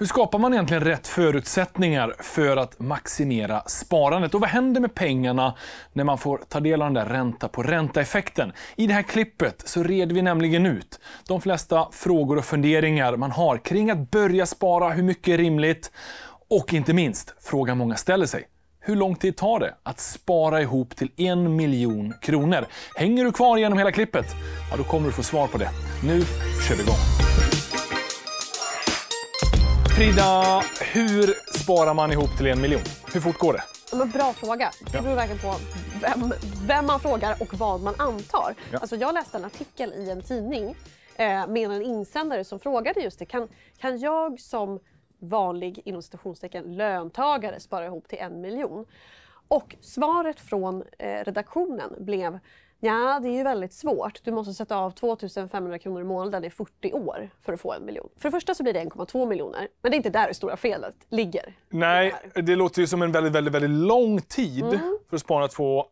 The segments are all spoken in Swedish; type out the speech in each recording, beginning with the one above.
Hur skapar man egentligen rätt förutsättningar för att maximera sparandet? Och vad händer med pengarna när man får ta del av den där ränta på ränta-effekten? I det här klippet så reder vi nämligen ut de flesta frågor och funderingar man har kring att börja spara, hur mycket är rimligt? Och inte minst, frågan många ställer sig. Hur lång tid tar det att spara ihop till en miljon kronor? Hänger du kvar genom hela klippet? Ja, då kommer du få svar på det. Nu kör vi igång! Frida, hur sparar man ihop till en miljon? Hur fort går det? Men bra fråga. Det beror verkligen på vem, vem man frågar och vad man antar. Ja. Alltså jag läste en artikel i en tidning eh, med en insändare som frågade just det. Kan, kan jag som vanlig inom citationstecken löntagare spara ihop till en miljon? Och svaret från eh, redaktionen blev Ja, det är ju väldigt svårt. Du måste sätta av 2 500 kronor i månaden i 40 år för att få en miljon. För det första så blir det 1,2 miljoner, men det är inte där det stora felet ligger. Nej, det, det låter ju som en väldigt, väldigt, väldigt lång tid mm. för att spara 2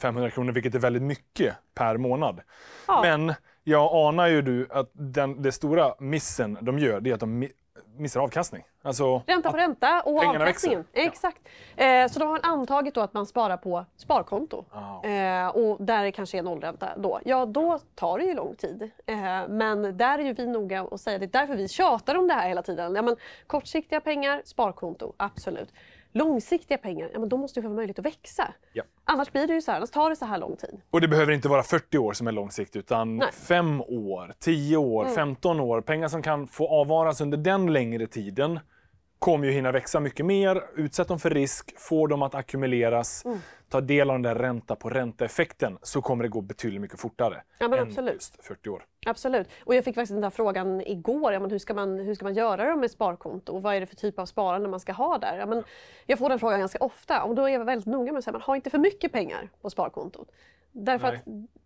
500 kronor, vilket är väldigt mycket per månad. Ja. Men jag anar ju du att den, det stora missen de gör, det är att de missar avkastning. Alltså ränta på ränta och avkastningen. Växer. Exakt. Ja. Eh, så då har man antagit då att man sparar på sparkonto oh. eh, och där det kanske är nollränta då. Ja, då tar det ju lång tid. Eh, men där är ju vi noga och säger det är därför vi tjatar om det här hela tiden. Ja, men kortsiktiga pengar, sparkonto, absolut långsiktiga pengar, ja, men då måste ju få möjlighet att växa. Ja. Annars blir det ju så här, annars tar det så här lång tid. Och det behöver inte vara 40 år som är långsiktigt utan 5 år, 10 år, mm. 15 år. Pengar som kan få avvaras under den längre tiden kommer ju hinna växa mycket mer. Utsätt dem för risk, få dem att ackumuleras, mm. ta del av den där ränta på ränta-effekten så kommer det gå betydligt mycket fortare ja, än absolut. just 40 år. Absolut. Och jag fick faktiskt den där frågan igår. Ja, men hur, ska man, hur ska man göra med sparkonto? Och vad är det för typ av sparande man ska ha där? Ja, men jag får den frågan ganska ofta och då är jag väldigt noga med att säga man har inte för mycket pengar på sparkontot. Därför Nej. att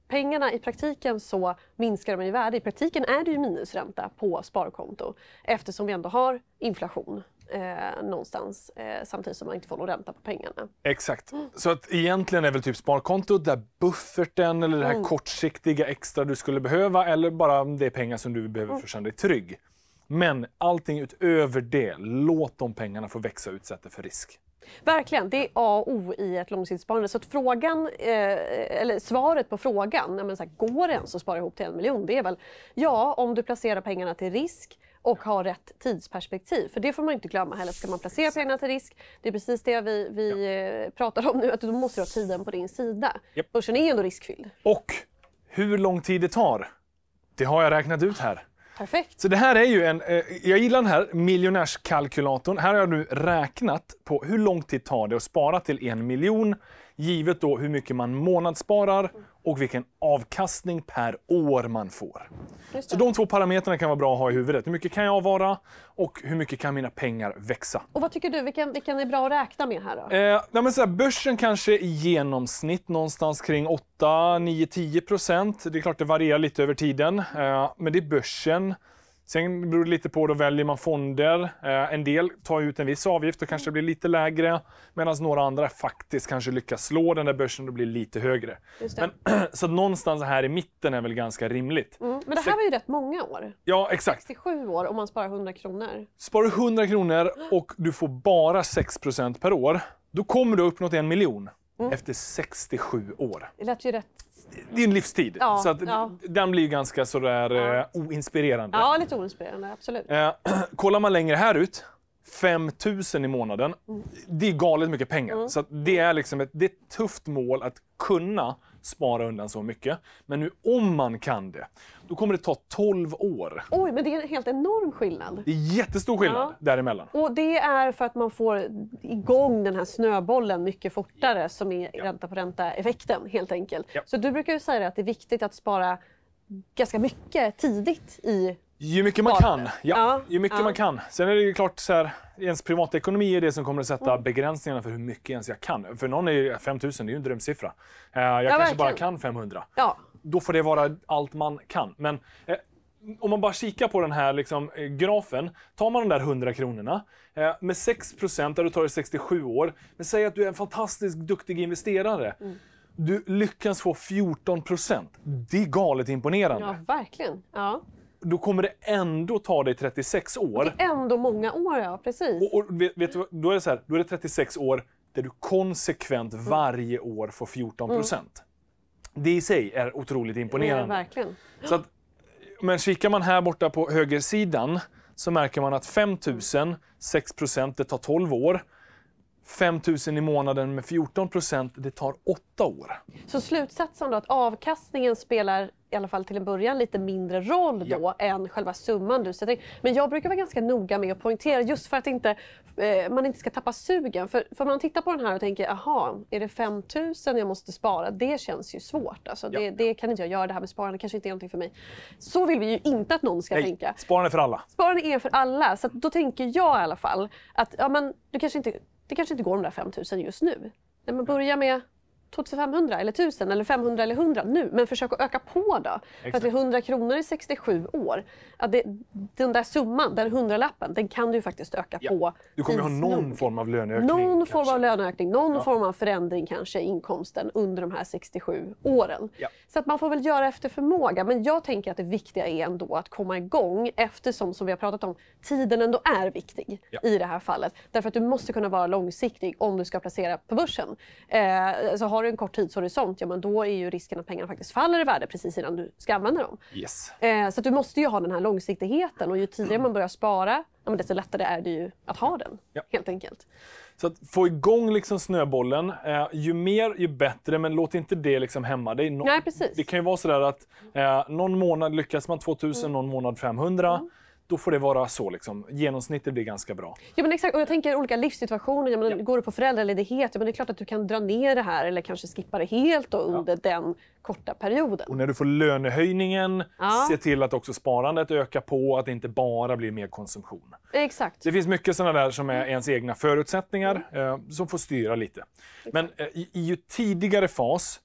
pengarna i praktiken så minskar de i värde. I praktiken är det ju minusränta på sparkonto eftersom vi ändå har inflation eh, någonstans eh, samtidigt som man inte får någon ränta på pengarna. Exakt. Mm. Så att egentligen är väl typ sparkontot där bufferten eller det här mm. kortsiktiga extra du skulle behöva eller bara det pengar som du behöver mm. för att känna dig trygg. Men allting utöver det, låt de pengarna få växa och utsätta för risk. Verkligen, det är A och O i ett långsiktigt sparande. Så att frågan, eh, eller svaret på frågan, så här, går det ens att spara ihop till en miljon? Det är väl ja, om du placerar pengarna till risk och ha rätt tidsperspektiv. För det får man inte glömma heller. Ska man placera pengarna till risk, det är precis det vi, vi ja. Eh, pratar om nu, att du måste ha tiden på din sida. Yep. Börsen är ju ändå riskfylld. Och hur lång tid det tar, det har jag räknat ut här. Perfekt. Så det här är ju en, eh, jag gillar den här miljonärskalkylatorn. Här har jag nu räknat på hur lång tid det tar det att spara till en miljon, givet då hur mycket man månadssparar och vilken avkastning per år man får. Så de två parametrarna kan vara bra att ha i huvudet. Hur mycket kan jag avvara och hur mycket kan mina pengar växa? Och vad tycker du, vilken, vilken är bra att räkna med här då? Eh, men så här, börsen kanske i genomsnitt någonstans kring 8, 9, 10 procent. Det är klart det varierar lite över tiden, eh, men det är börsen. Sen beror det lite på, då väljer man fonder. Eh, en del tar ut en viss avgift och kanske blir lite lägre. Medan några andra faktiskt kanske lyckas slå den där börsen och blir lite högre. Men, så någonstans här i mitten är väl ganska rimligt. Mm. Men det här var ju rätt många år. Ja, exakt. 67 år om man sparar 100 kronor. Sparar du 100 kronor och du får bara 6 per år, då kommer du ha uppnått en miljon mm. efter 67 år. Det lät ju rätt din livstid, ja, så att ja. den blir ganska sådär ja. Eh, oinspirerande. Ja, lite oinspirerande, absolut. Eh, kollar man längre här ut, 5 000 i månaden, mm. det är galet mycket pengar. Mm. Så det är liksom ett det är ett tufft mål att kunna spara undan så mycket. Men nu om man kan det, då kommer det ta 12 år. Oj, men det är en helt enorm skillnad. Det är jättestor skillnad ja. däremellan. Och det är för att man får igång den här snöbollen mycket fortare som är ja. ränta på ränta-effekten helt enkelt. Ja. Så du brukar ju säga att det är viktigt att spara ganska mycket tidigt i ju mycket man kan. Ja, ja ju mycket ja. man kan. Sen är det ju klart så här, ens privatekonomi är det som kommer att sätta mm. begränsningarna för hur mycket ens jag kan. För någon är 5000, det är ju en drömsiffra. Eh, jag ja, kanske verkligen. bara kan 500. Ja. Då får det vara allt man kan. Men eh, om man bara kikar på den här liksom, eh, grafen. Tar man de där 100 kronorna eh, med 6 procent, där du tar det 67 år. Men säg att du är en fantastiskt duktig investerare. Mm. Du lyckas få 14 procent. Det är galet imponerande. Ja, verkligen. Ja då kommer det ändå ta dig 36 år. Det är ändå många år, ja. Precis. Och, och vet, vet, du, då, är det så här, då är det 36 år där du konsekvent mm. varje år får 14 mm. procent. Mm. Det i sig är otroligt imponerande. Ja, verkligen. Så att, men kikar man här borta på högersidan så märker man att 5 000, 6 procent, det tar 12 år. 5 000 i månaden med 14 procent, det tar åtta år. Så slutsatsen då att avkastningen spelar i alla fall till en början lite mindre roll då ja. än själva summan du sätter in. Men jag brukar vara ganska noga med att poängtera just för att inte, eh, man inte ska tappa sugen. För, för man tittar på den här och tänker, aha, är det 5 000 jag måste spara? Det känns ju svårt. Alltså, ja. det, kan inte jag göra, det här med sparande kanske inte är någonting för mig. Så vill vi ju inte att någon ska Nej. tänka. Sparande för alla. Sparande är för alla. Så då tänker jag i alla fall att ja, men, du kanske inte det kanske inte går de där 5 000 just nu. Nej, men börja med 2500 eller 1000 eller 500 eller 100 nu, men försök att öka på då. Exakt. För att det är 100 kronor i 67 år. Ja, det, den där summan, den hundralappen, den kan du ju faktiskt öka ja. på. Du kommer ha någon nog. form av löneökning. Någon kanske. form av löneökning, någon ja. form av förändring kanske i inkomsten under de här 67 åren. Ja. Så att man får väl göra efter förmåga. Men jag tänker att det viktiga är ändå att komma igång eftersom, som vi har pratat om, tiden ändå är viktig i det här fallet. Därför att du måste kunna vara långsiktig om du ska placera på börsen. Eh, så har har du en kort tidshorisont, ja, men då är ju risken att pengarna faktiskt faller i värde precis innan du ska använda dem. Yes. Eh, så du måste ju ha den här långsiktigheten och ju tidigare man börjar spara, ja, desto lättare är det ju att ha den. Ja. Helt enkelt. Så att få igång liksom snöbollen. Eh, ju mer, ju bättre, men låt inte det liksom hämma dig. No Nej, precis. Det kan ju vara sådär att eh, någon månad lyckas man 2000, mm. någon månad 500. Mm då får det vara så. Liksom. Genomsnittet blir ganska bra. Ja, men exakt. Och jag tänker olika livssituationer. Ja, men, ja. Går du på föräldraledighet, ja, men det är klart att du kan dra ner det här eller kanske skippa det helt då, under ja. den korta perioden. Och när du får lönehöjningen, se till att också sparandet ökar på, att det inte bara blir mer konsumtion. Exakt. Det finns mycket sådana där som är mm. ens egna förutsättningar eh, som får styra lite. Exakt. Men eh, i, i ju tidigare fas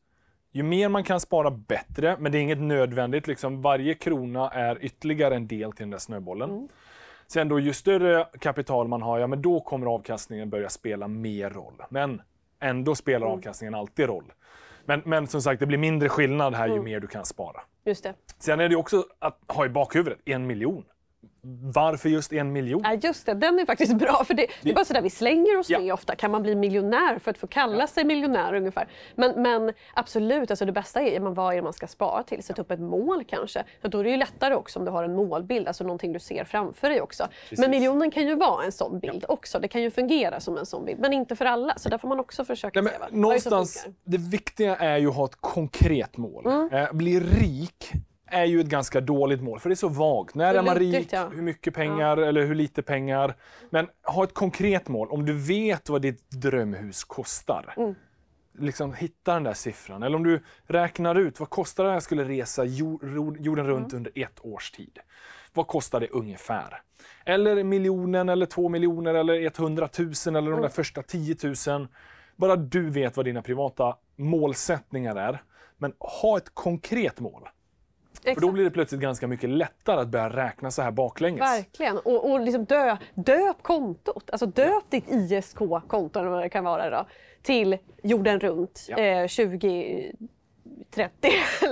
ju mer man kan spara bättre, men det är inget nödvändigt. Liksom, varje krona är ytterligare en del till den där snöbollen. Mm. Sen då, ju större kapital man har, ja men då kommer avkastningen börja spela mer roll. Men ändå spelar mm. avkastningen alltid roll. Men, men som sagt, det blir mindre skillnad här mm. ju mer du kan spara. Just det. Sen är det också att ha i bakhuvudet, en miljon varför just en miljon? Ja, just det, den är faktiskt bra. för Det, det är bara sådär vi slänger oss ja. med ofta. Kan man bli miljonär för att få kalla ja. sig miljonär ungefär? Men, men, absolut, alltså det bästa är man, vad är det man ska spara till? Sätta ja. upp ett mål kanske. För då är det ju lättare också om du har en målbild, alltså någonting du ser framför dig också. Precis. Men miljonen kan ju vara en sån bild också. Det kan ju fungera som en sån bild, men inte för alla. Så där får man också försöka Nej, se vad, någonstans, vad det, det viktiga är ju att ha ett konkret mål. Mm. Eh, bli rik är ju ett ganska dåligt mål, för det är så vagt. När är man rik? Ja. Hur mycket pengar ja. eller hur lite pengar? Men ha ett konkret mål. Om du vet vad ditt drömhus kostar, mm. liksom hitta den där siffran. Eller om du räknar ut vad kostar det att jag skulle resa jorden mm. runt mm. under ett års tid. Vad kostar det ungefär? Eller miljonen, eller två miljoner, eller 100 000 eller de mm. där första 10 000. Bara du vet vad dina privata målsättningar är. Men ha ett konkret mål. Exakt. För då blir det plötsligt ganska mycket lättare att börja räkna så här baklänges. Verkligen. Och, och liksom dö, döp kontot. Alltså döp ja. ditt ISK-konto, eller vad det kan vara idag, till jorden runt ja. eh, 20... eller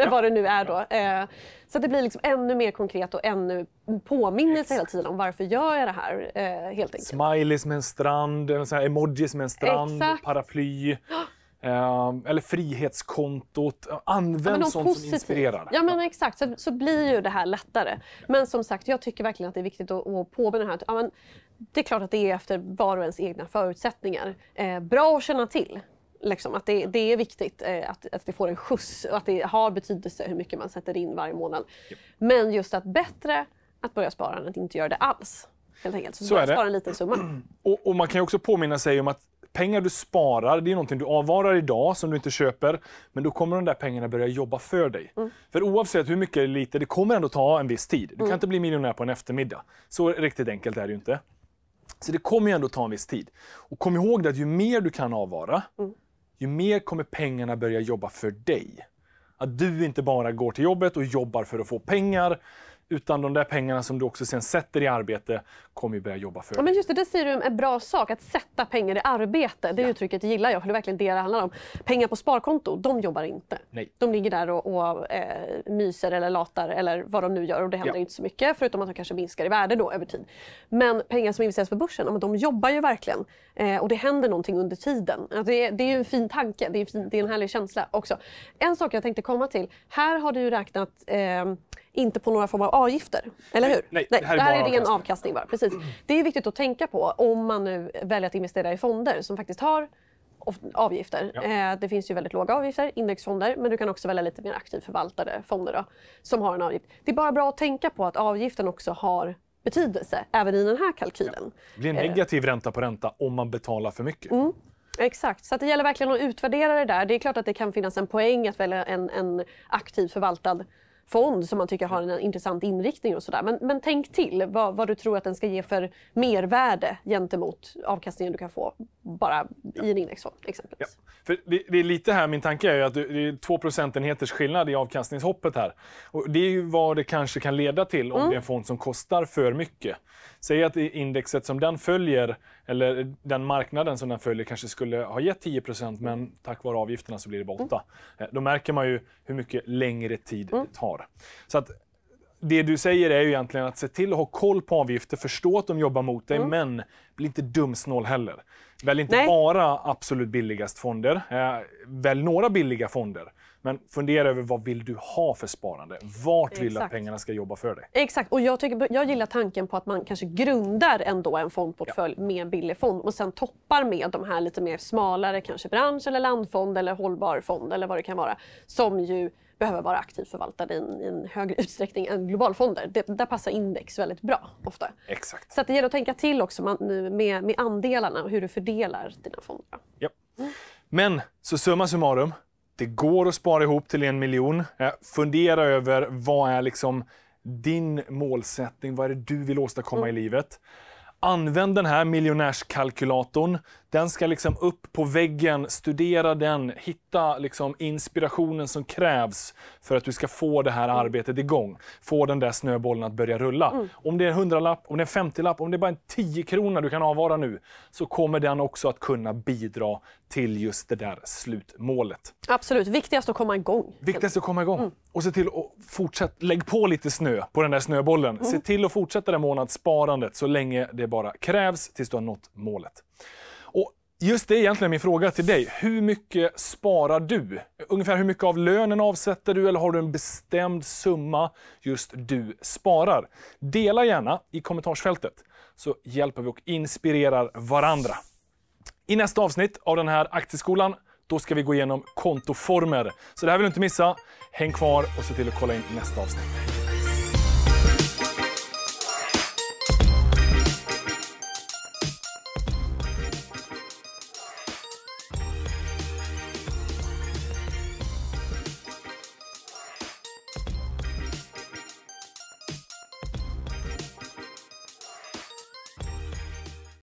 ja. vad det nu är då. Eh, så att det blir liksom ännu mer konkret och ännu påminnelse hela tiden om varför gör jag det här. Eh, helt enkelt. Smileys med en strand, eh, så här emojis med en strand, Exakt. paraply. Ehm, eller frihetskontot. Använd ja, sånt positiv. som inspirerar. Ja, men exakt. Så, så blir ju det här lättare. Men som sagt, jag tycker verkligen att det är viktigt att, att påminna här. Ja, men, det är klart att det är efter var och ens egna förutsättningar. Eh, bra att känna till. Liksom, att det, det är viktigt eh, att, att det får en skjuts och att det har betydelse hur mycket man sätter in varje månad. Ja. Men just att bättre att börja spara än att inte göra det alls. Helt enkelt. Så, så är det. spara en liten summa. Och, och man kan ju också påminna sig om att pengar du sparar, det är någonting du avvarar idag som du inte köper. Men då kommer de där pengarna börja jobba för dig. Mm. För oavsett hur mycket eller lite, det kommer ändå ta en viss tid. Du kan mm. inte bli miljonär på en eftermiddag. Så riktigt enkelt är det ju inte. Så det kommer ju ändå ta en viss tid. Och kom ihåg det att ju mer du kan avvara, mm. ju mer kommer pengarna börja jobba för dig. Att du inte bara går till jobbet och jobbar för att få pengar, utan de där pengarna som du också sen sätter i arbete kommer ju börja jobba för dig. Ja, men just det, det säger du en bra sak, att sätta pengar i arbete. Det ja. uttrycket gillar jag, för det är verkligen det det handlar om. Pengar på sparkonto, de jobbar inte. Nej. De ligger där och, och eh, myser eller latar eller vad de nu gör och det händer ja. inte så mycket, förutom att de kanske minskar i värde då över tid. Men pengar som investeras på börsen, de jobbar ju verkligen eh, och det händer någonting under tiden. Alltså det, det, är ju en fin tanke, det är, fin, det är en härlig känsla också. En sak jag tänkte komma till, här har du ju räknat eh, inte på några form av avgifter. Eller hur? Nej, nej, nej det här är, det här är ren avkastning. avkastning bara. Precis. Det är viktigt att tänka på om man nu väljer att investera i fonder som faktiskt har avgifter. Ja. Eh, det finns ju väldigt låga avgifter, indexfonder, men du kan också välja lite mer aktivt förvaltade fonder då, som har en avgift. Det är bara bra att tänka på att avgiften också har betydelse även i den här kalkylen. Ja. Det blir en eh. negativ ränta på ränta om man betalar för mycket. Mm. Exakt, så det gäller verkligen att utvärdera det där. Det är klart att det kan finnas en poäng att välja en, en aktiv förvaltad fond som man tycker har en intressant inriktning och sådär. Men, men tänk till vad, vad, du tror att den ska ge för mervärde gentemot avkastningen du kan få bara ja. i en indexfond exempelvis. Ja. För det, det, är lite här min tanke är att det är två procentenheters skillnad i avkastningshoppet här. Och det är ju vad det kanske kan leda till om mm. det är en fond som kostar för mycket. Säg att indexet som den följer, eller den marknaden som den följer kanske skulle ha gett 10 men tack vare avgifterna så blir det bara 8. Mm. Eh, då märker man ju hur mycket längre tid mm. det tar. Så att det du säger är ju egentligen att se till att ha koll på avgifter, förstå att de jobbar mot dig, mm. men bli inte dumsnål heller. Välj inte Nej. bara absolut billigast fonder. Eh, välj några billiga fonder. Men fundera över vad vill du ha för sparande? Vart Exakt. vill du att pengarna ska jobba för dig? Exakt. Och jag, tycker, jag gillar tanken på att man kanske grundar ändå en fondportfölj ja. med en billig fond och sen toppar med de här lite mer smalare, kanske bransch eller landfond eller hållbar fond eller vad det kan vara, som ju behöver vara aktivt förvaltad i en, i en högre utsträckning än globalfonder. Det, där passar index väldigt bra ofta. Exakt. Så att det gäller att tänka till också med, med andelarna och hur du fördelar dina fonder. Ja. Men så summa summarum, det går att spara ihop till en miljon. Eh, fundera över vad är liksom din målsättning? Vad är det du vill åstadkomma mm. i livet? Använd den här miljonärskalkylatorn. Den ska liksom upp på väggen, studera den, hitta liksom inspirationen som krävs för att du ska få det här arbetet igång. Få den där snöbollen att börja rulla. Mm. Om det är en hundralapp, om det är en femtiolapp, om det är bara en tio krona du kan avvara nu, så kommer den också att kunna bidra till just det där slutmålet. Absolut, viktigast att komma igång. Viktigast att komma igång. Mm. Och se till att fortsätta, lägg på lite snö på den där snöbollen. Mm. Se till att fortsätta det månadssparandet så länge det bara krävs tills du har nått målet. Och Just det är egentligen min fråga till dig. Hur mycket sparar du? Ungefär hur mycket av lönen avsätter du eller har du en bestämd summa just du sparar? Dela gärna i kommentarsfältet så hjälper vi och inspirerar varandra. I nästa avsnitt av den här aktieskolan då ska vi gå igenom kontoformer. Så det här vill du inte missa. Häng kvar och se till att kolla in nästa avsnitt.